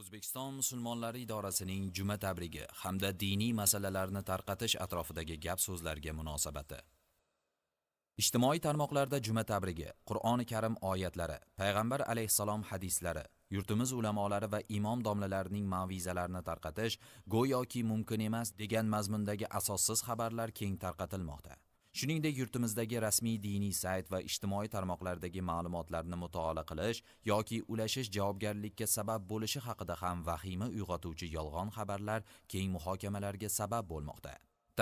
o'zbekiston musulmonlari idorasining juma tabrigi hamda diniy masalalarni tarqatish atrofidagi gap so'zlarga munosabati ijtimoiy tarmoqlarda juma tabrigi qur'oni karim oyatlari payg'ambar alayhissalom hadislari yurtimiz ulamolari va imom domlalarining mavizalarini tarqatish go'yoki mumkin emas degan mazmundagi asossiz xabarlar keng tarqatilmoqda shuningdek yurtimizdagi rasmiy diniy sayt va ijtimoiy tarmoqlardagi ma'lumotlarni mutolaa qilish yoki ulashish javobgarlikka sabab bo'lishi haqida ham vahima uyg'otuvchi yolg'on xabarlar keng muhokamalarga sabab bo'lmoqda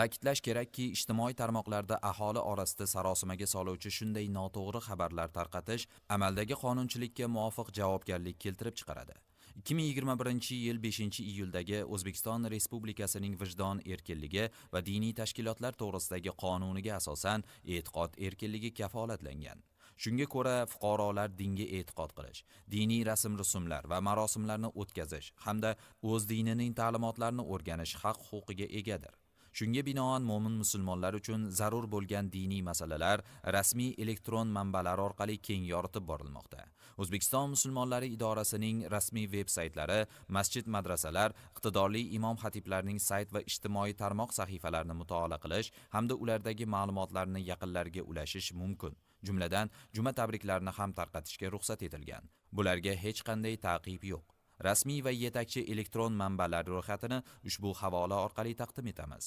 ta'kidlash kerakki ijtimoiy tarmoqlarda aholi orasida sarosimaga soluvchi shunday noto'g'ri xabarlar tarqatish amaldagi qonunchilikka muvofiq javobgarlik keltirib chiqaradi 2021 yil 5-iyuldagi O'zbekiston Respublikasining vijdon erkinligi va diniy tashkilotlar to'g'risidagi qonuniga asosan e'tiqod erkinligi kafolatlangan. Shunga ko'ra fuqarolar dinga e'tiqod qilish, diniy rasm-rusumlar va marosimlarni o'tkazish hamda o'z dinining ta'limotlarini o'rganish haq-huquqiga egadir. shunga binoan mo'min musulmonlar uchun zarur bo'lgan diniy masalalar rasmiy elektron manbalar orqali keng yoritib borilmoqda o'zbekiston musulmonlari idorasining rasmiy veb saytlari masjid madrasalar iqtidorli imom xatiblarning sayt va ijtimoiy tarmoq sahifalarini mutolaa qilish hamda ulardagi ma'lumotlarni yaqinlarga ulashish mumkin jumladan juma tabriklarini ham tarqatishga ruxsat etilgan bularga hech qanday ta'qib yo'q rasmiy va yetakchi elektron manbalar ro'yxatini ushbu havola orqali taqdim etamiz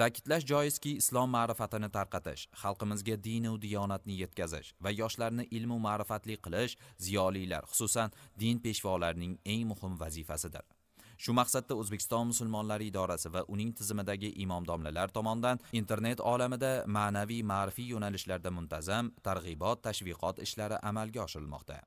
ta'kidlash joizki islom ma'rifatini tarqatish xalqimizga dinu diyonatni yetkazish va yoshlarni ilmu ma'rifatli qilish ziyolilar xususan din peshvolarining eng muhim vazifasidir shu maqsadda o'zbekiston musulmonlari idorasi va uning tizimidagi imomdomlalar tomonidan internet olamida ma'naviy ma'rifiy yo'nalishlarda muntazam targ'ibot tashviqot ishlari amalga oshirilmoqda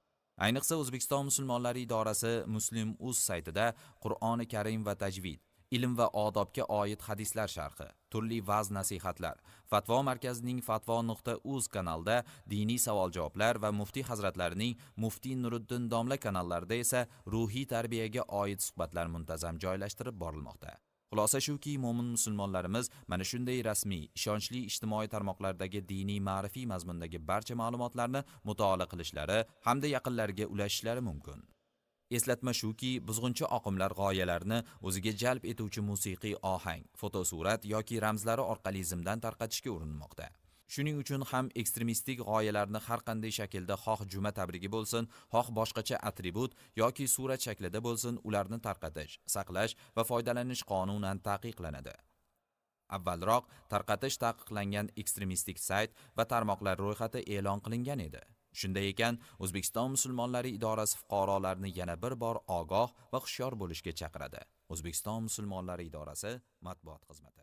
ayniqsa o'zbekiston musulmonlari idorasi muslim uz saytida qur'oni karim va tajvid ilm va odobga oid hadislar sharhi turli vaz nasihatlar fatvo markazining fatvo nuqta uz kanalida diniy savol javoblar va muftiy hazratlarining muftiy nuriddin domla kanallarida esa ruhiy tarbiyaga oid suhbatlar muntazam joylashtirib borilmoqda Xulosa shuki, mo'min musulmonlarimiz mana shunday rasmiy, ishonchli ijtimoiy tarmoqlardagi diniy ma'rifiy mazmundagi barcha ma'lumotlarni mutolaa qilishlari hamda yaqinlariga ulashishlari mumkin. Eslatma shuki, buzg'unchi oqimlar g'oyalarini o'ziga jalb etuvchi musiqiy ohang, fotosurat yoki ramzlari orqali zimdan tarqatishga urinmoqda. shuning uchun ham ekstremistik g'oyalarni har qanday shaklda xoh juma tabrigi bo'lsin xoh boshqacha atribut yoki surat shaklida bo'lsin ularni tarqatish saqlash va foydalanish qonunan taqiqlanadi avvalroq tarqatish taqiqlangan ekstremistik sayt va tarmoqlar ro'yxati e'lon qilingan edi shunday ekan o'zbekiston musulmonlari idorasi fuqarolarni yana bir bor ogoh va hushyor bo'lishga chaqiradi o'zbekiston musulmonlari idorasi matbuot xizmati